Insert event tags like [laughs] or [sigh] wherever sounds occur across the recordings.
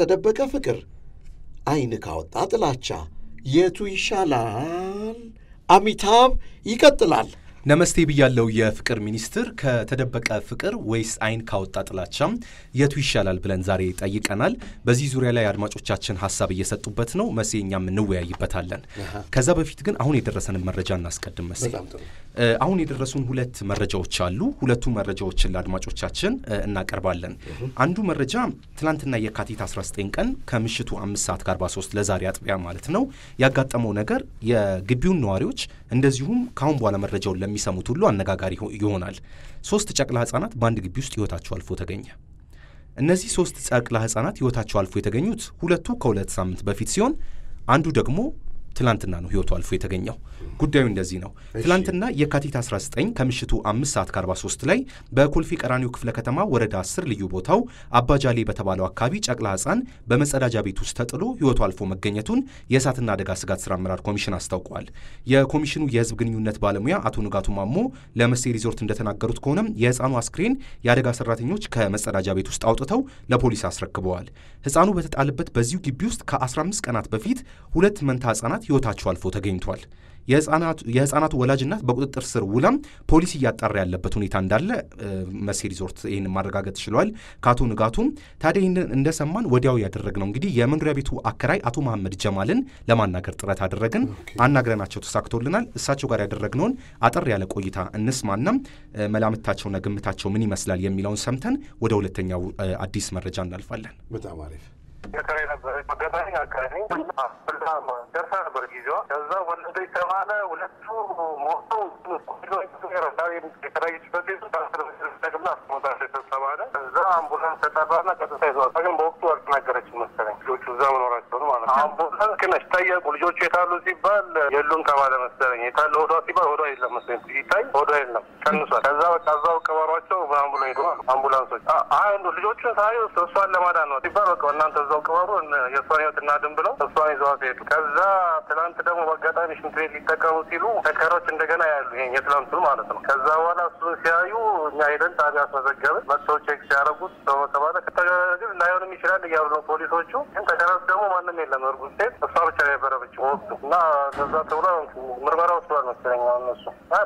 ከተደበቀ ፍቅር፣ ዓይን ካወጣ ጥላቻ የቱ ይሻላል? አሚታብ ይቀጥላል። ነመስቴ ብያለው። የፍቅር ሚኒስትር ከተደበቀ ፍቅር ወይስ አይን ካወጣ ጥላቻም የቱ ይሻላል ብለን ዛሬ ጠይቀናል። በዚህ ዙሪያ ላይ አድማጮቻችን ሀሳብ እየሰጡበት ነው። መሴ እኛም እንወያይበታለን። ከዛ በፊት ግን አሁን የደረሰንን መረጃ እናስቀድም። መሴ አሁን የደረሱን ሁለት መረጃዎች አሉ። ሁለቱ መረጃዎችን ለአድማጮቻችን እናቀርባለን። አንዱ መረጃ ትናንትና የካቲት 19 ቀን ከምሽቱ አምስት ሰዓት ከ43 ለዛሬ አጥቢያ ማለት ነው ያጋጠመው ነገር የግቢውን ነዋሪዎች እንደዚሁም ከአሁን በኋላ መረጃውን ለሚሰሙት ሁሉ አነጋጋሪ ይሆናል። ሶስት ጨቅላ ህጻናት በአንድ ግቢ ውስጥ ህይወታቸው አልፎ ተገኘ። እነዚህ ሶስት ጨቅላ ህጻናት ህይወታቸው አልፎ የተገኙት ሁለቱ ከሁለት ሳምንት በፊት ሲሆን አንዱ ደግሞ ትላንትና ነው ህይወቱ አልፎ የተገኘው። ጉዳዩ እንደዚህ ነው። ትላንትና የካቲት 19 ከምሽቱ 5 ሰዓት ከ43 ላይ በኮልፌ ቀራኒው ክፍለ ከተማ ወረዳ 10 ልዩ ቦታው አባጃሌ በተባለው አካባቢ ጨቅላ ህፃን በመጸዳጃ ቤት ውስጥ ተጥሎ ህይወቱ አልፎ መገኘቱን የእሳትና አደጋ ስጋት ስራ አመራር ኮሚሽን አስታውቋል። የኮሚሽኑ የህዝብ ግንኙነት ባለሙያ አቶ ንጋቱ ማሞ ለመሴ ሪዞርት እንደተናገሩት ከሆነም የህፃኑ አስክሬን የአደጋ ሰራተኞች ከመጸዳጃ ቤት ውስጥ አውጥተው ለፖሊስ አስረክበዋል። ህፃኑ በተጣለበት በዚሁ ግቢ ውስጥ ከ15 ቀናት በፊት ሁለት መንታ ህጻናት ህጻናት ህይወታቸው አልፎ ተገኝቷል። የህጻናቱ ወላጅናት በቁጥጥር ስር ውላም ፖሊስ እያጣራ ያለበት ሁኔታ እንዳለ መሴ ሪዞርት ይህን ማረጋገጥ ችለዋል። ከአቶ ንጋቱም ታዲያ ይህንን እንደሰማን ወዲያው ያደረግነው እንግዲህ የመኖሪያ ቤቱ አከራይ አቶ መሐመድ ጀማልን ለማናገር ጥረት አደረግን። አናግረናቸው ተሳክቶልናል። እሳቸው ጋር ያደረግነውን አጠር ያለ ቆይታ እንስማና መላምታቸውና ግምታቸው ምን ይመስላል የሚለውን ሰምተን ወደ ሁለተኛው አዲስ መረጃ እናልፋለን። በጣም አሪፍ ገጠር የነበረ በገጠር አካባቢ ደርሳ ነበር ጊዜዋ። ከዛ ወለደ የተባለ ሁለቱ ሞቶ ተባለ። እዛ አምቡላንስ ተጠራና ቀጥታ ይዘዋል። ግን በወቅቱ አልተናገረች መሰለኝ ልጆቹ እዛ መኖራቸውን ማለት ነው። አምቡላንስ ጠየቁ። ልጆቹ የታሉ ሲባል የሉም ተባለ መሰለኝ። የታለ ሆዷ ሲባል ሆዷ የለም መሰለኝ ሲታይ ሆዷ የለም ወንዱ ልጆቹን ሳይ እሷን ለማዳን ነው ሲባል በቃ እናንተ እዛው ቅበሩ የእሷን ህይወት እናድን ብለው እሷን ይዘዋት ሄዱ። ከዛ ትላንት ደግሞ በአጋጣሚ ሽንት ቤት ሊጠቀሙ ሲሉ ተከሮች እንደገና ያሉ ይሄን የትላንቱ ማለት ነው። ከዛ በኋላ እሱን ሲያዩ እኛ ሄደን ጣቢያ አስመዘገብን። መጥተው ቼክ ሲያደረጉት ሰው ተባለ ከተገ ላይሆንም ይችላል እያሉ ነው ፖሊሶቹ ግን ተከራ ማንም የለም። እርጉዝ ሴት እሷ ብቻ የበረበች ወቅቱ እና ለዛ ተብሎ ምርመራ ወስዷል መሰለኝ እነሱ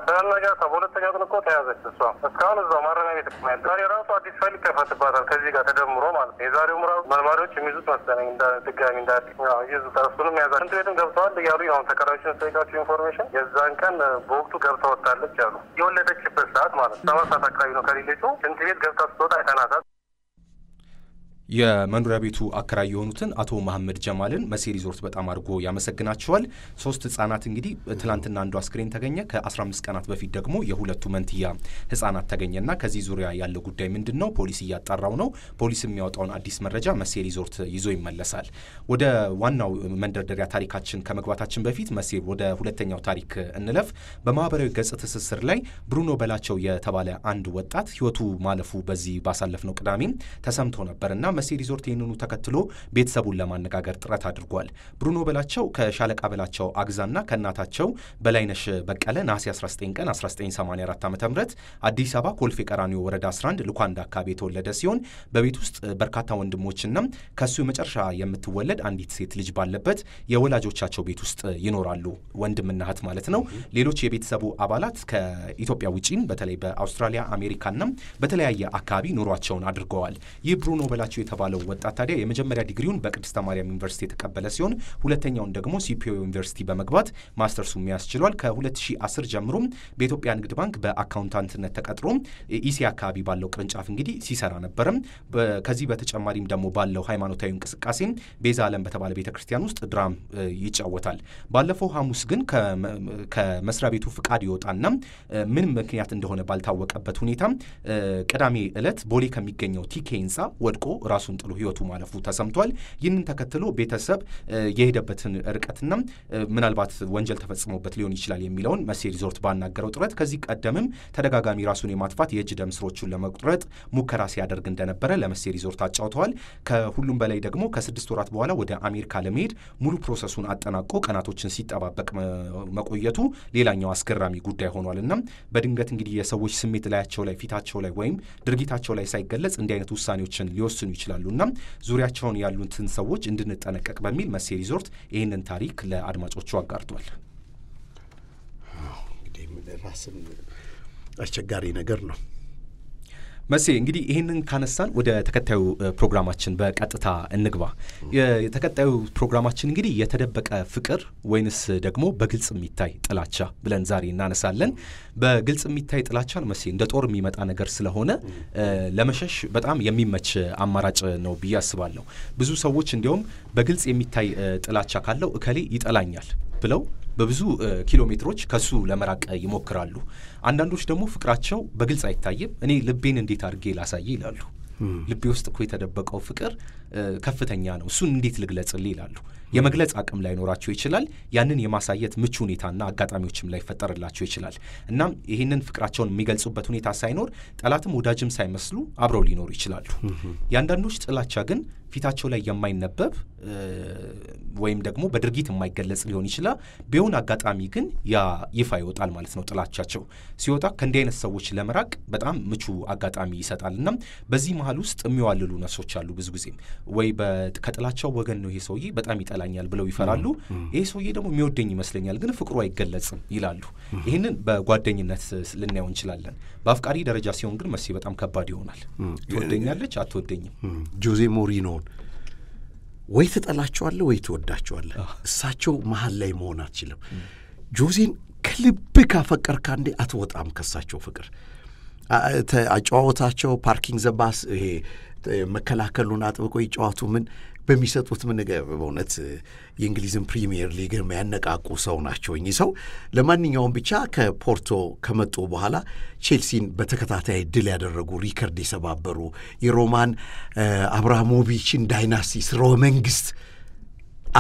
በመመሪያ በሁለተኛ ቀን እኮ ተያዘች እሷ። እስካሁን እዛው ማረሚያ ቤት ነው ያለ። ዛሬ ራሱ አዲስ ፋይል ይከፈትባታል ከዚህ ጋር ተደምሮ ማለት ነው። የዛሬው ምዕራፍ መልማዶች የሚይዙት መሰለኝ ድጋሚ እንደ አዲስ ይዙታል። እሱንም ያዛ እንትን ቤትም ገብተዋል እያሉ ሁን ተከራዮችን ስጠይቃቸው ኢንፎርሜሽን የዛን ቀን በወቅቱ ገብታ ወጣለች አሉ። የወለደችበት ሰዓት ማለት ሰባት ሰዓት አካባቢ ነው ከሌለችው ስንት ቤት ገብታ ስትወጣ አይተናታል። የመኖሪያ ቤቱ አከራይ የሆኑትን አቶ መሐመድ ጀማልን መሴ ሪዞርት በጣም አድርጎ ያመሰግናቸዋል። ሶስት ህጻናት እንግዲህ ትላንትና አንዱ አስክሬን ተገኘ። ከ15 ቀናት በፊት ደግሞ የሁለቱ መንትያ ህጻናት ተገኘና ከዚህ ዙሪያ ያለ ጉዳይ ምንድን ነው? ፖሊስ እያጣራው ነው። ፖሊስ የሚያወጣውን አዲስ መረጃ መሴ ሪዞርት ይዞ ይመለሳል። ወደ ዋናው መንደርደሪያ ታሪካችን ከመግባታችን በፊት መሴ ወደ ሁለተኛው ታሪክ እንለፍ። በማህበራዊ ገጽ ትስስር ላይ ብሩኖ በላቸው የተባለ አንድ ወጣት ህይወቱ ማለፉ በዚህ ባሳለፍነው ቅዳሜ ተሰምቶ ነበርና መሴ ሪዞርት ይህንኑ ተከትሎ ቤተሰቡን ለማነጋገር ጥረት አድርጓል። ብሩኖ በላቸው ከሻለቃ በላቸው አግዛና ከእናታቸው በላይነሽ በቀለ ነሐሴ 19 ቀን 1984 ዓ ም አዲስ አበባ ኮልፌ ቀራኒዮ ወረዳ 11 ልኳንድ አካባቢ የተወለደ ሲሆን በቤት ውስጥ በርካታ ወንድሞችና ከእሱ የመጨረሻ የምትወለድ አንዲት ሴት ልጅ ባለበት የወላጆቻቸው ቤት ውስጥ ይኖራሉ። ወንድምና እህት ማለት ነው። ሌሎች የቤተሰቡ አባላት ከኢትዮጵያ ውጪም በተለይ በአውስትራሊያ አሜሪካና በተለያየ አካባቢ ኑሯቸውን አድርገዋል። ይህ ብሩኖ በላቸው የተባለው ወጣት ታዲያ የመጀመሪያ ዲግሪውን በቅድስተ ማርያም ዩኒቨርሲቲ የተቀበለ ሲሆን ሁለተኛውን ደግሞ ሲፒዮ ዩኒቨርሲቲ በመግባት ማስተርሱም ያስችሏል። ከ2010 ጀምሮም በኢትዮጵያ ንግድ ባንክ በአካውንታንትነት ተቀጥሮ ኢሲ አካባቢ ባለው ቅርንጫፍ እንግዲህ ሲሰራ ነበርም። ከዚህ በተጨማሪም ደግሞ ባለው ሃይማኖታዊ እንቅስቃሴ ቤዛ ዓለም በተባለ ቤተ ክርስቲያን ውስጥ ድራም ይጫወታል። ባለፈው ሐሙስ ግን ከመስሪያ ቤቱ ፍቃድ ይወጣና ምን ምክንያት እንደሆነ ባልታወቀበት ሁኔታ ቅዳሜ ዕለት ቦሌ ከሚገኘው ቲኬ ህንፃ ወድቆ ራሱን ጥሎ ህይወቱ ማለፉ ተሰምቷል። ይህንን ተከትሎ ቤተሰብ የሄደበትን ርቀትና ምናልባት ወንጀል ተፈጽሞበት ሊሆን ይችላል የሚለውን መሴ ሪዞርት ባናገረው ጥረት ከዚህ ቀደምም ተደጋጋሚ ራሱን የማጥፋት የእጅ ደም ስሮቹን ለመቁረጥ ሙከራ ሲያደርግ እንደነበረ ለመሴ ሪዞርት አጫውተዋል። ከሁሉም በላይ ደግሞ ከስድስት ወራት በኋላ ወደ አሜሪካ ለመሄድ ሙሉ ፕሮሰሱን አጠናቆ ቀናቶችን ሲጠባበቅ መቆየቱ ሌላኛው አስገራሚ ጉዳይ ሆኗል እና በድንገት እንግዲህ የሰዎች ስሜት ላያቸው ላይ ፊታቸው ላይ ወይም ድርጊታቸው ላይ ሳይገለጽ እንዲህ አይነት ውሳኔዎችን ሊወስኑ ይችላል ይችላሉ። እና ዙሪያቸውን ያሉትን ሰዎች እንድንጠነቀቅ በሚል መሴ ሪዞርት ይህንን ታሪክ ለአድማጮቹ አጋርቷል። እንግዲህ ራስን አስቸጋሪ ነገር ነው። መሴ እንግዲህ ይህንን ካነሳን ወደ ተከታዩ ፕሮግራማችን በቀጥታ እንግባ። የተከታዩ ፕሮግራማችን እንግዲህ የተደበቀ ፍቅር ወይንስ ደግሞ በግልጽ የሚታይ ጥላቻ ብለን ዛሬ እናነሳለን። በግልጽ የሚታይ ጥላቻን መሴ እንደ ጦር የሚመጣ ነገር ስለሆነ ለመሸሽ በጣም የሚመች አማራጭ ነው ብዬ አስባለሁ። ብዙ ሰዎች እንዲሁም በግልጽ የሚታይ ጥላቻ ካለው እከሌ ይጠላኛል ብለው በብዙ ኪሎ ሜትሮች ከሱ ለመራቅ ይሞክራሉ። አንዳንዶች ደግሞ ፍቅራቸው በግልጽ አይታይም። እኔ ልቤን እንዴት አድርጌ ላሳይ ይላሉ። ልቤ ውስጥ እኮ የተደበቀው ፍቅር ከፍተኛ ነው፣ እሱን እንዴት ልግለጽልህ ይላሉ። የመግለጽ አቅም ላይኖራቸው ይችላል። ያንን የማሳየት ምቹ ሁኔታና አጋጣሚዎችም ላይፈጠርላቸው ይችላል። እናም ይህንን ፍቅራቸውን የሚገልጹበት ሁኔታ ሳይኖር ጠላትም ወዳጅም ሳይመስሉ አብረው ሊኖሩ ይችላሉ። የአንዳንዶች ጥላቻ ግን ፊታቸው ላይ የማይነበብ ወይም ደግሞ በድርጊት የማይገለጽ ሊሆን ይችላል። ቢሆን አጋጣሚ ግን ያ ይፋ ይወጣል ማለት ነው። ጥላቻቸው ሲወጣ ከእንዲህ አይነት ሰዎች ለመራቅ በጣም ምቹ አጋጣሚ ይሰጣል እና በዚህ መሀል ውስጥ የሚዋልሉ ነፍሶች አሉ። ብዙ ጊዜም ወይ ከጥላቻው ወገን ነው ይሄ ሰውዬ በጣም ይጠላኛል ብለው ይፈራሉ። ይሄ ሰውዬ ደግሞ የሚወደኝ ይመስለኛል ግን ፍቅሩ አይገለጽም ይላሉ። ይህንን በጓደኝነት ልናየው እንችላለን። በአፍቃሪ ደረጃ ሲሆን ግን መቼ በጣም ከባድ ይሆናል። ትወደኛለች፣ አትወደኝም ጆዜ ሞሪኖን ወይ ትጠላቸዋለህ ወይ ትወዳቸዋለህ። እሳቸው መሀል ላይ መሆን አትችልም። ጆዜን ከልብ ካፈቀርካ እንዴ አትወጣም ከእሳቸው ፍቅር አጨዋወታቸው ፓርኪንግ ዘባስ ይሄ መከላከሉን አጥብቆ ይጨዋቱ ምን በሚሰጡት ምን በእውነት የእንግሊዝን ፕሪሚየር ሊግ የሚያነቃቁ ሰው ናቸው እኚህ ሰው። ለማንኛውም ብቻ ከፖርቶ ከመጡ በኋላ ቼልሲን በተከታታይ ድል ያደረጉ ሪከርድ የሰባበሩ የሮማን አብርሃሞቪችን ዳይናስቲ ስርወ መንግስት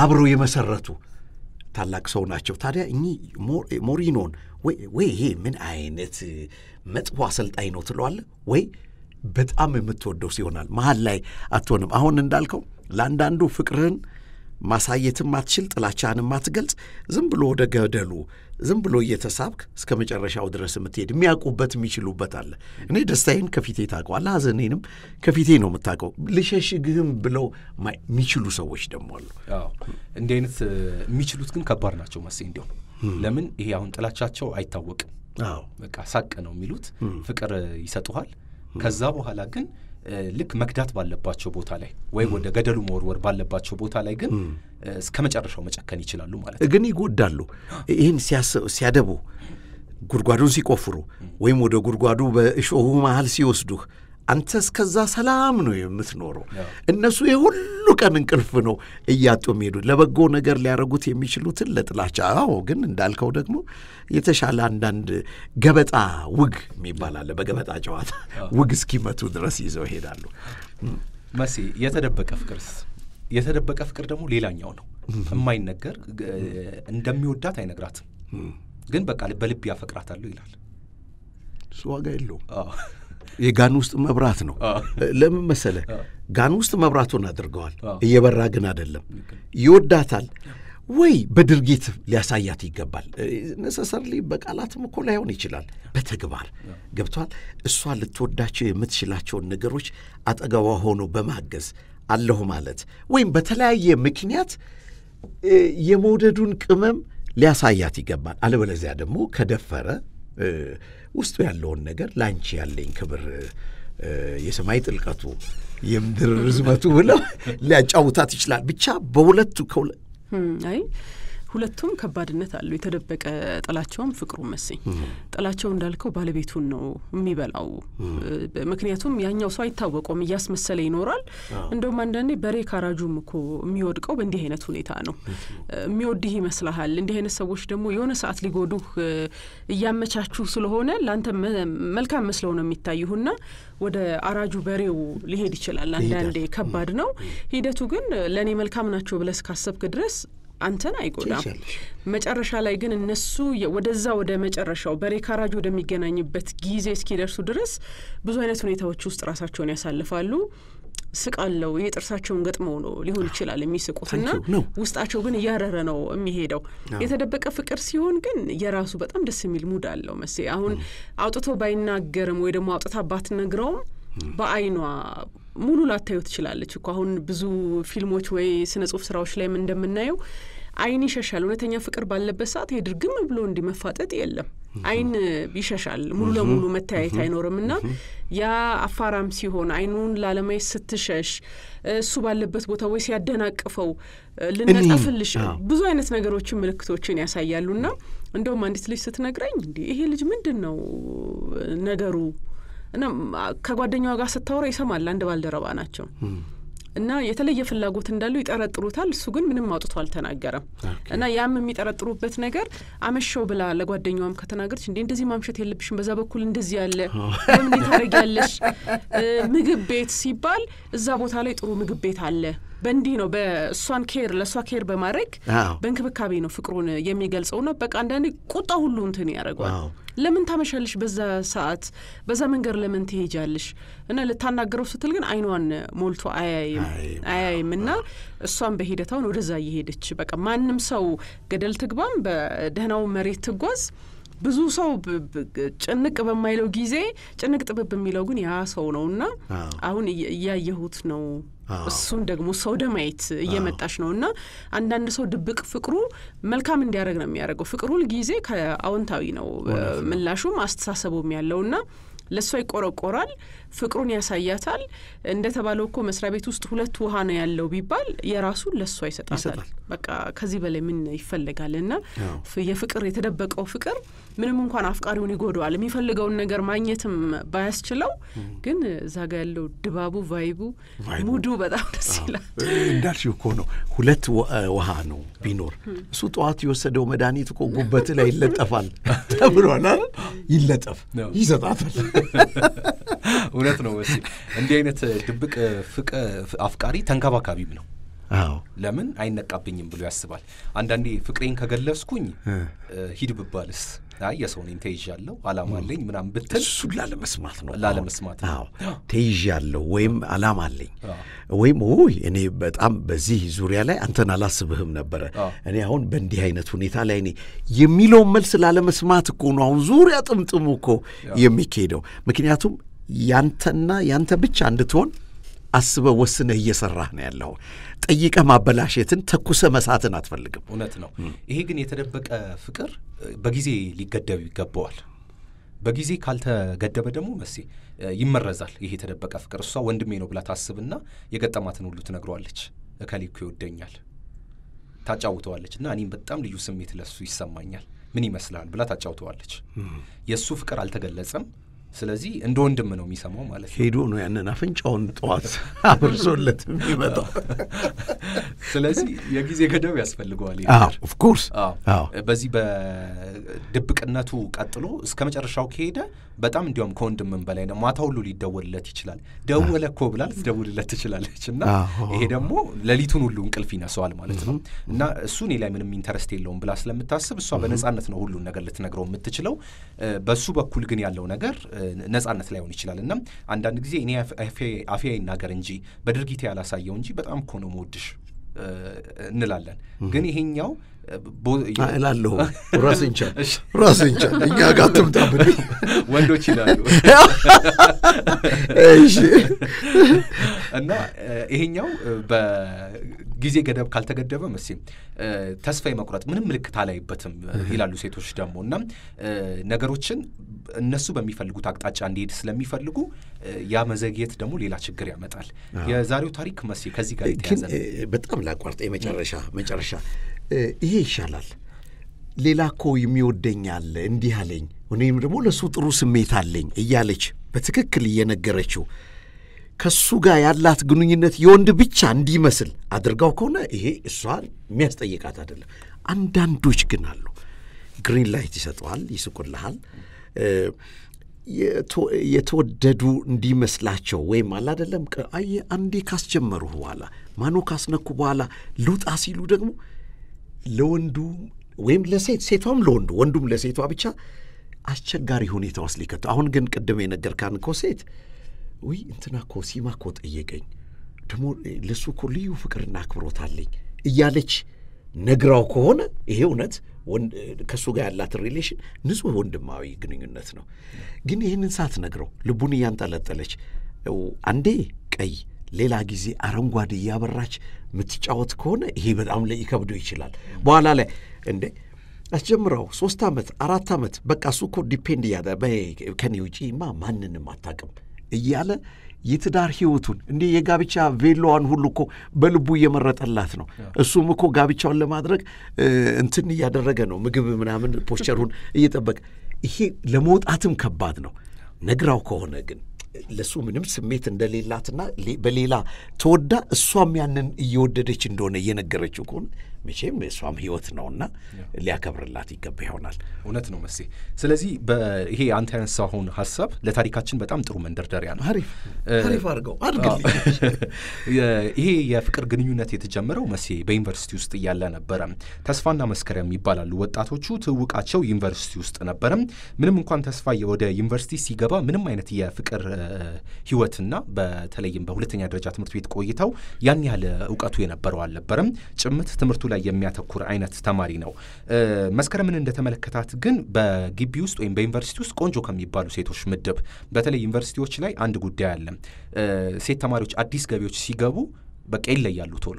አብረው የመሰረቱ ታላቅ ሰው ናቸው። ታዲያ እኚህ ሞሪኖን ወይ ይሄ ምን አይነት መጥፎ አሰልጣኝ ነው ትለዋለህ፣ ወይ በጣም የምትወደው ሲሆናል መሀል ላይ አትሆንም። አሁን እንዳልከው ለአንዳንዱ ፍቅርህን ማሳየትም ማትችል ጥላቻህንም ማትገልጽ ዝም ብሎ ወደ ገደሉ ዝም ብሎ እየተሳብክ እስከ መጨረሻው ድረስ የምትሄድ የሚያውቁበት የሚችሉበት አለ። እኔ ደስታዬን ከፊቴ ታውቀዋለህ፣ ሀዘኔንም ከፊቴ ነው የምታውቀው። ልሸሽግህም ብለው የሚችሉ ሰዎች ደግሞ አሉ። እንዲህ አይነት የሚችሉት ግን ከባድ ናቸው መሰለኝ እንዲሁም ለምን ይሄ አሁን ጥላቻቸው አይታወቅም። በቃ ሳቅ ነው የሚሉት ፍቅር ይሰጡሃል። ከዛ በኋላ ግን ልክ መክዳት ባለባቸው ቦታ ላይ ወይም ወደ ገደሉ መወርወር ባለባቸው ቦታ ላይ ግን እስከ መጨረሻው መጨከን ይችላሉ ማለት ነው። ግን ይጎዳሉ። ይህን ሲያደቡ ጉድጓዱን ሲቆፍሩ ወይም ወደ ጉድጓዱ በእሾሁ መሀል ሲወስዱህ አንተ እስከዛ ሰላም ነው የምትኖረው። እነሱ የሁሉ ቀን እንቅልፍ ነው እያጡ የሚሄዱ ለበጎ ነገር ሊያደርጉት የሚችሉትን ለጥላቻ። አዎ፣ ግን እንዳልከው ደግሞ የተሻለ አንዳንድ ገበጣ ውግ የሚባል አለ። በገበጣ ጨዋታ ውግ እስኪመቱ ድረስ ይዘው ይሄዳሉ። መሲ፣ የተደበቀ ፍቅርስ? የተደበቀ ፍቅር ደግሞ ሌላኛው ነው። የማይነገር እንደሚወዳት አይነግራትም፣ ግን በቃ በልብ ያፈቅራታለሁ ይላል። እሱ ዋጋ የለውም የጋን ውስጥ መብራት ነው። ለምን መሰለ ጋን ውስጥ መብራቱን አድርገዋል፣ እየበራ ግን አይደለም። ይወዳታል ወይ በድርጊት ሊያሳያት ይገባል። ነሰሰርሊ በቃላትም እኮ ላይሆን ይችላል፣ በተግባር ገብቷል። እሷ ልትወዳቸው የምትችላቸውን ነገሮች አጠገቧ ሆኖ በማገዝ አለሁ ማለት ወይም በተለያየ ምክንያት የመውደዱን ቅመም ሊያሳያት ይገባል። አለበለዚያ ደግሞ ከደፈረ ውስጡ ያለውን ነገር ላንቺ ያለኝ ክብር የሰማይ ጥልቀቱ የምድር ርዝመቱ ብለው ሊያጫውታት ይችላል። ብቻ በሁለቱ ከሁለ ሁለቱም ከባድነት አለው። የተደበቀ ጥላቸውም ፍቅሩ መሰኝ ጥላቸው እንዳልከው ባለቤቱን ነው የሚበላው። ምክንያቱም ያኛው ሰው አይታወቀውም፣ እያስመሰለ ይኖራል። እንደውም አንዳንዴ በሬ ካራጁም እኮ የሚወድቀው በእንዲህ አይነት ሁኔታ ነው። የሚወድህ ይመስልሃል። እንዲህ አይነት ሰዎች ደግሞ የሆነ ሰዓት ሊጎዱህ እያመቻችሁ ስለሆነ ለአንተ መልካም መስለው ነው የሚታይሁና ወደ አራጁ በሬው ሊሄድ ይችላል። አንዳንዴ ከባድ ነው ሂደቱ። ግን ለእኔ መልካም ናቸው ብለህ እስካሰብክ ድረስ አንተን አይጎዳም። መጨረሻ ላይ ግን እነሱ ወደዛ ወደ መጨረሻው በሬ ካራጅ ወደሚገናኝበት ጊዜ እስኪደርሱ ድረስ ብዙ አይነት ሁኔታዎች ውስጥ ራሳቸውን ያሳልፋሉ። ስቃለው የጥርሳቸውን ገጥመው ነው ሊሆን ይችላል የሚስቁትና ውስጣቸው ግን እያረረ ነው የሚሄደው። የተደበቀ ፍቅር ሲሆን ግን የራሱ በጣም ደስ የሚል ሙድ አለው። መሴ አሁን mm. አውጥቶ ባይናገርም ወይ ደግሞ አውጥታ ባትነግረውም mm. በአይኗ ሙሉ ላታዩ ትችላለች እኮ አሁን ብዙ ፊልሞች ወይ ስነ ጽሁፍ ስራዎች ላይም እንደምናየው አይን ይሸሻል። እውነተኛ ፍቅር ባለበት ሰዓት የድርግም ብሎ እንዲመፋጠጥ የለም። አይን ይሸሻል። ሙሉ ለሙሉ መተያየት አይኖርም እና ያ አፋራም ሲሆን አይኑን ላለማየት ስትሸሽ እሱ ባለበት ቦታ ወይ ሲያደናቅፈው ልነጠፍልሽ ብዙ አይነት ነገሮችን ምልክቶችን ያሳያሉና እንደውም አንዲት ልጅ ስትነግረኝ እንዲ ይሄ ልጅ ምንድን ነው ነገሩ እና ከጓደኛዋ ጋር ስታወራ ይሰማል። አንድ ባልደረባ ናቸው እና የተለየ ፍላጎት እንዳለው ይጠረጥሩታል። እሱ ግን ምንም አውጥቶ አልተናገረም። እና ያም የሚጠረጥሩበት ነገር አመሻው ብላ ለጓደኛዋም ከተናገረች እንዴ እንደዚህ ማምሸት የለብሽም፣ በዛ በኩል እንደዚህ ያለ [laughs] ለምን ታደርጊያለሽ? ምግብ ቤት ሲባል እዛ ቦታ ላይ ጥሩ ምግብ ቤት አለ በእንዲህ ነው በእሷን ኬር ለእሷ ኬር በማድረግ በእንክብካቤ ነው ፍቅሩን የሚገልጸው ነው በቃ አንዳንዴ ቁጣ ሁሉ እንትን ያደርገዋል። ለምን ታመሻለሽ? በዛ ሰዓት በዛ መንገድ ለምን ትሄጃለሽ? እና ልታናገረው ስትል ግን አይኗን ሞልቶ አያይም አያይም እና እሷን በሂደታውን ወደዛ እየሄደች በቃ ማንም ሰው ገደል ትግባም በደህናው መሬት ትጓዝ ብዙ ሰው ጭንቅ በማይለው ጊዜ ጭንቅ ጥብብ የሚለው ግን ያ ሰው ነው እና አሁን እያየሁት ነው። እሱን ደግሞ ሰው ደማየት እየመጣች ነው እና አንዳንድ ሰው ድብቅ ፍቅሩ መልካም እንዲያደርግ ነው የሚያደርገው። ፍቅሩ ጊዜ ከአዎንታዊ ነው ምላሹም አስተሳሰቡም ያለው እና ለእሷ ይቆረቆራል፣ ፍቅሩን ያሳያታል። እንደተባለው እኮ መስሪያ ቤት ውስጥ ሁለት ውሃ ነው ያለው ቢባል የራሱን ለእሷ ይሰጣታል። በቃ ከዚህ በላይ ምን ይፈልጋል? እና የፍቅር የተደበቀው ፍቅር ምንም እንኳን አፍቃሪውን ይጎደዋል፣ የሚፈልገውን ነገር ማግኘትም ባያስችለው፣ ግን እዛ ጋ ያለው ድባቡ፣ ቫይቡ፣ ሙዱ በጣም ደስ ይላል። እንዳልሽ እኮ ነው ሁለት ውሃ ነው ቢኖር እሱ ጠዋት የወሰደው መድኃኒት እኮ ጉበት ላይ ይለጠፋል ተብሏል። ይለጠፍ ይሰጣታል [laughs] እውነት ነው። መስ እንዲህ አይነት ድብቅ ፍቅ አፍቃሪ ተንከባካቢም ነው። አዎ ለምን አይነቃብኝም ብሎ ያስባል። አንዳንዴ ፍቅሬን ከገለጽኩኝ ሂድ ብባልስ አይ የሰውን ተይዣለሁ አላማ አለኝ ምናም ብትል እሱን ላለመስማት ነው ላለመስማት ነው። ተይዣለሁ ወይም አላማ አለኝ ወይም ውይ እኔ በጣም በዚህ ዙሪያ ላይ አንተን አላስብህም ነበረ እኔ አሁን በእንዲህ አይነት ሁኔታ ላይ እኔ የሚለውን መልስ ላለመስማት እኮ ነው አሁን ዙሪያ ጥምጥሙ እኮ የሚካሄደው። ምክንያቱም ያንተና ያንተ ብቻ እንድትሆን አስበ ወስነ እየሰራህ ነው ያለው። ጠይቀ ማበላሸትን ተኩሰ መሳትን አትፈልግም። እውነት ነው። ይሄ ግን የተደበቀ ፍቅር በጊዜ ሊገደብ ይገባዋል። በጊዜ ካልተገደበ ደግሞ መሴ ይመረዛል። ይሄ የተደበቀ ፍቅር እሷ ወንድሜ ነው ብላ ታስብና የገጠማትን ሁሉ ትነግሯለች። እከሌ እኮ ይወደኛል ታጫውተዋለች እና እኔም በጣም ልዩ ስሜት ለሱ ይሰማኛል ምን ይመስላል ብላ ታጫውተዋለች። የእሱ ፍቅር አልተገለጸም። ስለዚህ እንደ ወንድም ነው የሚሰማው ማለት ነው። ሄዶ ነው ያንን አፍንጫውን ጠዋት [laughs] አብርሶለት የሚመጣው። ስለዚህ የጊዜ ገደብ ያስፈልገዋል። ኦፍኮርስ በዚህ በድብቅነቱ ቀጥሎ እስከ መጨረሻው ከሄደ በጣም እንዲያውም ከወንድምም በላይ ነው። ማታ ሁሉ ሊደወልለት ይችላል። ደወለ እኮ ብላ ልትደውልለት ትችላለች። እና ይሄ ደግሞ ሌሊቱን ሁሉ እንቅልፍ ይነሰዋል ማለት ነው። እና እሱ እኔ ላይ ምንም ኢንተረስት የለውም ብላ ስለምታስብ እሷ በነጻነት ነው ሁሉን ነገር ልትነግረው የምትችለው። በሱ በኩል ግን ያለው ነገር ነጻነት ላይሆን ይችላል እና አንዳንድ ጊዜ እኔ አፌ ይናገር እንጂ በድርጊቴ ያላሳየው እንጂ በጣም እኮ ነው መወድሽ እንላለን። ግን ይሄኛው እላለሁ [laughs] ራስን ቻል እኛ ጋር ትምጣብን [laughs] ወንዶች ይላሉ። [laughs] እና ይሄኛው ጊዜ ገደብ ካልተገደበ መስ ተስፋ የመቁረጥ ምንም ምልክት አላይበትም ይላሉ ሴቶች ደግሞ እና ነገሮችን እነሱ በሚፈልጉት አቅጣጫ እንዲሄድ ስለሚፈልጉ ያ መዘግየት ደግሞ ሌላ ችግር ያመጣል። የዛሬው ታሪክ መስ ከዚህ ጋር የተያዘ በጣም ላቋርጠ የመጨረሻ መጨረሻ ይሄ ይሻላል። ሌላ ኮ የሚወደኛል እንዲህ አለኝ፣ እኔም ደግሞ ለእሱ ጥሩ ስሜት አለኝ እያለች በትክክል እየነገረችው ከሱ ጋር ያላት ግንኙነት የወንድ ብቻ እንዲመስል አድርጋው ከሆነ ይሄ እሷን የሚያስጠይቃት አይደለም። አንዳንዶች ግን አሉ፣ ግሪን ላይት ይሰጠዋል፣ ይስቁልሃል። የተወደዱ እንዲመስላቸው ወይም አለ አይደለም አየ አንዴ ካስጀመሩ በኋላ ማኖ ካስነኩ በኋላ ልውጣ ሲሉ ደግሞ ለወንዱ ወይም ለሴት ሴቷም ለወንዱ ወንዱም ለሴቷ ብቻ አስቸጋሪ ሁኔታ ውስጥ ሊከቱ አሁን ግን ቅድም የነገርካን እኮ ሴት ውይ እንትና ኮ ሲማ ኮ ጠየቀኝ፣ ደግሞ ለሱ ኮ ልዩ ፍቅርና አክብሮት አለኝ እያለች ነግራው ከሆነ ይሄ እውነት ከእሱ ጋር ያላትን ሪሌሽን ንጹህ ወንድማዊ ግንኙነት ነው። ግን ይህንን ሳትነግረው ልቡን እያንጠለጠለች አንዴ ቀይ ሌላ ጊዜ አረንጓዴ እያበራች የምትጫወት ከሆነ ይሄ በጣም ሊከብደው ይችላል። በኋላ ላይ እንዴ አስጀምረው ሶስት ዓመት አራት ዓመት በቃ እሱ እኮ ዲፔንድ እያ ከኔ ማ ማንንም አታውቅም እያለ የትዳር ህይወቱን እንዲህ የጋብቻ ቬሎዋን ሁሉ እኮ በልቡ እየመረጠላት ነው። እሱም እኮ ጋብቻውን ለማድረግ እንትን እያደረገ ነው፣ ምግብ ምናምን ፖስቸሩን እየጠበቀ ይሄ ለመውጣትም ከባድ ነው። ነግራው ከሆነ ግን ለእሱ ምንም ስሜት እንደሌላትና በሌላ ተወዳ እሷም ያንን እየወደደች እንደሆነ እየነገረችው ከሆነ መቼም እሷም ህይወት ነውና ሊያከብርላት ይገባ ይሆናል። እውነት ነው መሴ። ስለዚህ ይሄ አንተ ያነሳሁን ሀሳብ ለታሪካችን በጣም ጥሩ መንደርደሪያ ነው። አሪፍ አሪፍ አድርገው አድርግልኝ። ይሄ የፍቅር ግንኙነት የተጀመረው መሴ በዩኒቨርሲቲ ውስጥ እያለ ነበረ። ተስፋና መስከረም ይባላሉ ወጣቶቹ። ትውቃቸው ዩኒቨርሲቲ ውስጥ ነበረ። ምንም እንኳን ተስፋ ወደ ዩኒቨርሲቲ ሲገባ ምንም አይነት የፍቅር ህይወትና በተለይም በሁለተኛ ደረጃ ትምህርት ቤት ቆይታው ያን ያህል እውቀቱ የነበረው አልነበረም። ጭምት ትምህርቱ ላይ የሚያተኩር አይነት ተማሪ ነው። መስከረምን እንደተመለከታት ግን በግቢ ውስጥ ወይም በዩኒቨርሲቲ ውስጥ ቆንጆ ከሚባሉ ሴቶች ምድብ በተለይ ዩኒቨርሲቲዎች ላይ አንድ ጉዳይ አለ። ሴት ተማሪዎች አዲስ ገቢዎች ሲገቡ በቃ ይለያሉ ቶሎ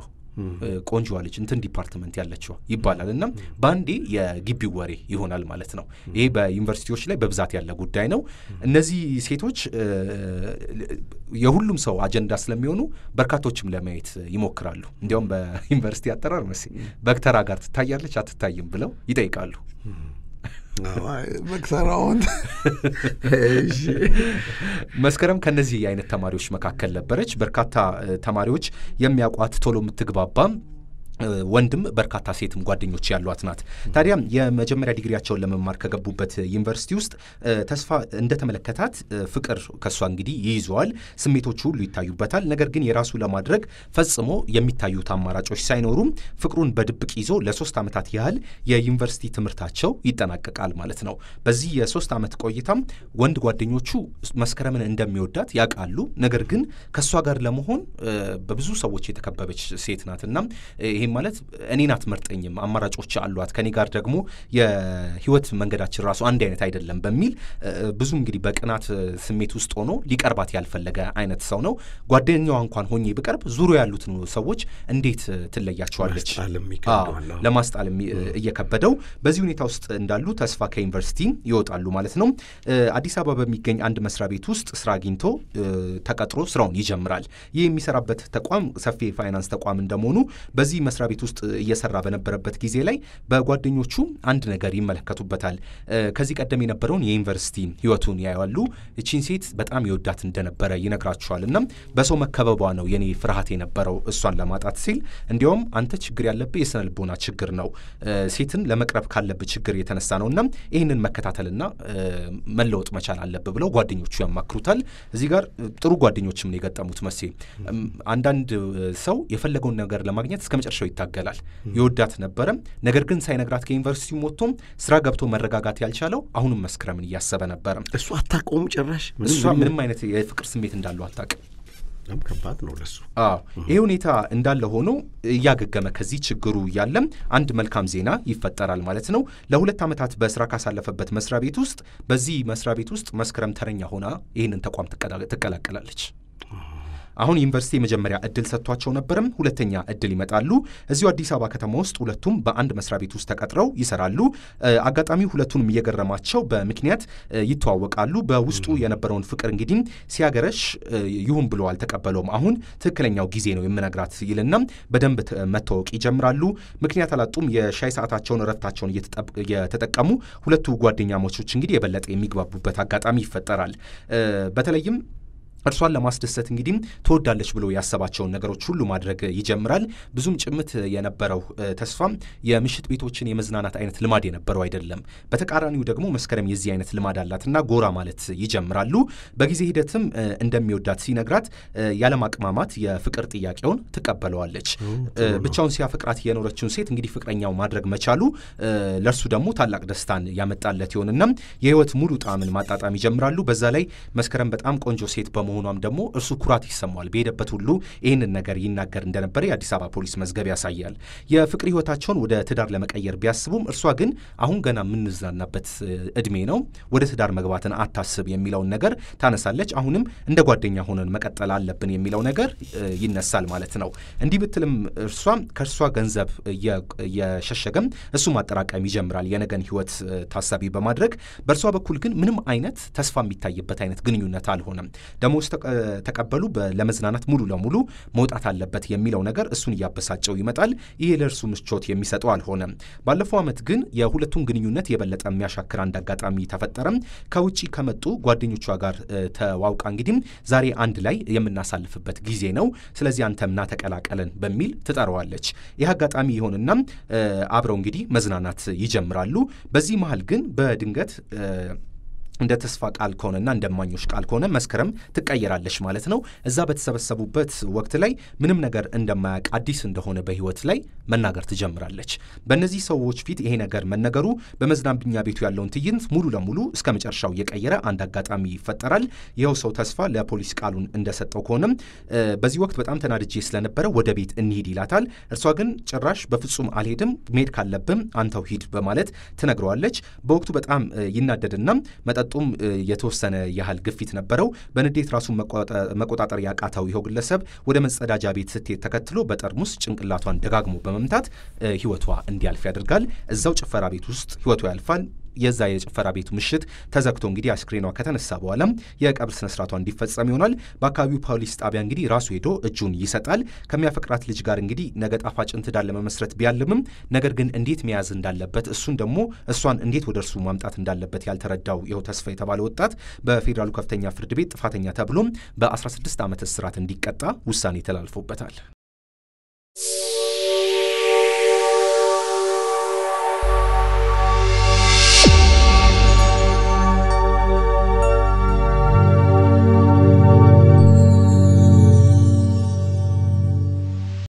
ቆንጆ አለች እንትን ዲፓርትመንት ያለችው ይባላል። እና በአንዴ የግቢ ወሬ ይሆናል ማለት ነው። ይሄ በዩኒቨርሲቲዎች ላይ በብዛት ያለ ጉዳይ ነው። እነዚህ ሴቶች የሁሉም ሰው አጀንዳ ስለሚሆኑ በርካቶችም ለማየት ይሞክራሉ። እንዲያውም በዩኒቨርሲቲ አጠራር መስ በክተራ ጋር ትታያለች አትታይም ብለው ይጠይቃሉ። መክሰራውን መስከረም ከነዚህ አይነት ተማሪዎች መካከል ነበረች። በርካታ ተማሪዎች የሚያውቋት ቶሎ የምትግባባም ወንድም በርካታ ሴትም ጓደኞች ያሏት ናት። ታዲያም የመጀመሪያ ዲግሪያቸውን ለመማር ከገቡበት ዩኒቨርሲቲ ውስጥ ተስፋ እንደተመለከታት ፍቅር ከእሷ እንግዲህ ይይዘዋል። ስሜቶቹ ሁሉ ይታዩበታል። ነገር ግን የራሱ ለማድረግ ፈጽሞ የሚታዩት አማራጮች ሳይኖሩም ፍቅሩን በድብቅ ይዞ ለሶስት ዓመታት ያህል የዩኒቨርሲቲ ትምህርታቸው ይጠናቀቃል ማለት ነው። በዚህ የሶስት ዓመት ቆይታም ወንድ ጓደኞቹ መስከረምን እንደሚወዳት ያውቃሉ። ነገር ግን ከእሷ ጋር ለመሆን በብዙ ሰዎች የተከበበች ሴት ናትና ይሄም ማለት እኔን አትመርጠኝም፣ አማራጮች አሏት፣ ከኔ ጋር ደግሞ የህይወት መንገዳችን ራሱ አንድ አይነት አይደለም በሚል ብዙ እንግዲህ በቅናት ስሜት ውስጥ ሆኖ ሊቀርባት ያልፈለገ አይነት ሰው ነው። ጓደኛዋ እንኳን ሆኜ ብቀርብ ዙሪያ ያሉትን ሰዎች እንዴት ትለያቸዋለች? ለማስጣል እየከበደው በዚህ ሁኔታ ውስጥ እንዳሉ ተስፋ ከዩኒቨርሲቲ ይወጣሉ ማለት ነው። አዲስ አበባ በሚገኝ አንድ መስሪያ ቤት ውስጥ ስራ አግኝቶ ተቀጥሮ ስራውን ይጀምራል። ይህ የሚሰራበት ተቋም ሰፊ የፋይናንስ ተቋም እንደመሆኑ በዚህ መስሪያ ቤት ውስጥ እየሰራ በነበረበት ጊዜ ላይ በጓደኞቹ አንድ ነገር ይመለከቱበታል። ከዚህ ቀደም የነበረውን የዩኒቨርሲቲ ህይወቱን ያያሉ። እቺን ሴት በጣም የወዳት እንደነበረ ይነግራቸዋል። እና በሰው መከበቧ ነው የኔ ፍርሃት የነበረው እሷን ለማጣት ሲል እንዲያውም አንተ ችግር ያለብህ የስነ ልቦና ችግር ነው፣ ሴትን ለመቅረብ ካለብህ ችግር የተነሳ ነው እና ይህንን መከታተልና መለወጥ መቻል አለብህ ብለው ጓደኞቹ ያማክሩታል። እዚህ ጋር ጥሩ ጓደኞችም ነው የገጠሙት መሴ አንዳንድ ሰው የፈለገውን ነገር ለማግኘት እስከ መጨረሻው ይታገላል። ይወዳት ነበረም። ነገር ግን ሳይነግራት ከዩኒቨርሲቲው ሞቶም ስራ ገብቶ መረጋጋት ያልቻለው አሁንም መስከረምን እያሰበ ነበረ። እሱ አታውቀውም ጭራሽ እሷ ምንም አይነት የፍቅር ስሜት እንዳለው አታውቅም። ከባድ ነው ለሱ። አዎ ይህ ሁኔታ እንዳለ ሆኖ እያገገመ ከዚህ ችግሩ እያለም አንድ መልካም ዜና ይፈጠራል ማለት ነው። ለሁለት ዓመታት በስራ ካሳለፈበት መስሪያ ቤት ውስጥ በዚህ መስሪያ ቤት ውስጥ መስከረም ተረኛ ሆና ይህንን ተቋም ትቀላቀላለች። አሁን ዩኒቨርሲቲ የመጀመሪያ እድል ሰጥቷቸው ነበርም፣ ሁለተኛ እድል ይመጣሉ። እዚሁ አዲስ አበባ ከተማ ውስጥ ሁለቱም በአንድ መስሪያ ቤት ውስጥ ተቀጥረው ይሰራሉ። አጋጣሚው ሁለቱንም እየገረማቸው በምክንያት ይተዋወቃሉ። በውስጡ የነበረውን ፍቅር እንግዲህ ሲያገረሽ ይሁን ብሎ አልተቀበለውም። አሁን ትክክለኛው ጊዜ ነው የምነግራት ይልና በደንብ መታወቅ ይጀምራሉ። ምክንያት አላጡም። የሻይ ሰዓታቸውን እረፍታቸውን እየተጠቀሙ ሁለቱ ጓደኛሞቾች እንግዲህ የበለጠ የሚግባቡበት አጋጣሚ ይፈጠራል። በተለይም እርሷን ለማስደሰት እንግዲህ ትወዳለች ብሎ ያሰባቸውን ነገሮች ሁሉ ማድረግ ይጀምራል። ብዙም ጭምት የነበረው ተስፋ የምሽት ቤቶችን የመዝናናት አይነት ልማድ የነበረው አይደለም። በተቃራኒው ደግሞ መስከረም የዚህ አይነት ልማድ አላትና ጎራ ማለት ይጀምራሉ። በጊዜ ሂደትም እንደሚወዳት ሲነግራት ያለማቅማማት የፍቅር ጥያቄውን ትቀበለዋለች። ብቻውን ሲያፈቅራት የኖረችውን ሴት እንግዲህ ፍቅረኛው ማድረግ መቻሉ ለእርሱ ደግሞ ታላቅ ደስታን ያመጣለት ይሆንና የህይወት ሙሉ ጣዕምን ማጣጣም ይጀምራሉ። በዛ ላይ መስከረም በጣም ቆንጆ ሴት በመሆ በመሆኗም ደግሞ እርሱ ኩራት ይሰማዋል። በሄደበት ሁሉ ይህንን ነገር ይናገር እንደነበረ የአዲስ አበባ ፖሊስ መዝገብ ያሳያል። የፍቅር ህይወታቸውን ወደ ትዳር ለመቀየር ቢያስቡም እርሷ ግን አሁን ገና የምንዝናናበት እድሜ ነው፣ ወደ ትዳር መግባትን አታስብ የሚለውን ነገር ታነሳለች። አሁንም እንደ ጓደኛ ሆነን መቀጠል አለብን የሚለው ነገር ይነሳል ማለት ነው። እንዲህ ብትልም እርሷ ከእርሷ ገንዘብ እየሸሸገም እሱ ማጠራቀም ይጀምራል የነገን ህይወት ታሳቢ በማድረግ በእርሷ በኩል ግን ምንም አይነት ተስፋ የሚታይበት አይነት ግንኙነት አልሆነም። ደግሞ ሰዎች ተቀበሉ ለመዝናናት ሙሉ ለሙሉ መውጣት አለበት የሚለው ነገር እሱን እያበሳጨው ይመጣል። ይሄ ለእርሱ ምቾት የሚሰጠው አልሆነም። ባለፈው ዓመት ግን የሁለቱን ግንኙነት የበለጠ የሚያሻክር አንድ አጋጣሚ ተፈጠረም። ከውጭ ከመጡ ጓደኞቿ ጋር ተዋውቃ እንግዲህ ዛሬ አንድ ላይ የምናሳልፍበት ጊዜ ነው፣ ስለዚህ አንተም ና ተቀላቀለን በሚል ትጠራዋለች። ይህ አጋጣሚ ይሆንና አብረው እንግዲህ መዝናናት ይጀምራሉ። በዚህ መሀል ግን በድንገት እንደ ተስፋ ቃል ከሆነና እንደ ማኞች ቃል ከሆነ መስከረም ትቀየራለች ማለት ነው። እዛ በተሰበሰቡበት ወቅት ላይ ምንም ነገር እንደማያውቅ አዲስ እንደሆነ በህይወት ላይ መናገር ትጀምራለች። በእነዚህ ሰዎች ፊት ይሄ ነገር መነገሩ በመዝናኛ ቤቱ ያለውን ትዕይንት ሙሉ ለሙሉ እስከ መጨረሻው የቀየረ አንድ አጋጣሚ ይፈጠራል። ይኸው ሰው ተስፋ ለፖሊስ ቃሉን እንደሰጠው ከሆነም በዚህ ወቅት በጣም ተናድጄ ስለነበረ ወደ ቤት እንሂድ ይላታል። እርሷ ግን ጭራሽ በፍጹም አልሄድም፣ መሄድ ካለብም አንተው ሂድ በማለት ትነግረዋለች። በወቅቱ በጣም ይናደድና መጠ እንዲሰጡም የተወሰነ ያህል ግፊት ነበረው። በንዴት ራሱን መቆጣጠር ያቃተው ይኸው ግለሰብ ወደ መጸዳጃ ቤት ስትሄድ ተከትሎ በጠርሙስ ጭንቅላቷን ደጋግሞ በመምታት ህይወቷ እንዲያልፍ ያደርጋል። እዛው ጭፈራ ቤት ውስጥ ህይወቷ ያልፋል። የዛ የጭፈራ ቤቱ ምሽት ተዘግቶ እንግዲህ አስክሬኗ ከተነሳ በኋላም የቀብር ስነስርዓቷ እንዲፈጸም ይሆናል። በአካባቢው ፖሊስ ጣቢያ እንግዲህ ራሱ ሄዶ እጁን ይሰጣል። ከሚያፈቅራት ልጅ ጋር እንግዲህ ነገ ጣፋጭን ትዳር ለመመስረት ቢያልምም ነገር ግን እንዴት መያዝ እንዳለበት እሱን ደግሞ እሷን እንዴት ወደ እርሱ ማምጣት እንዳለበት ያልተረዳው ይኸው ተስፋ የተባለ ወጣት በፌዴራሉ ከፍተኛ ፍርድ ቤት ጥፋተኛ ተብሎም በ16 ዓመት እስራት እንዲቀጣ ውሳኔ ተላልፎበታል።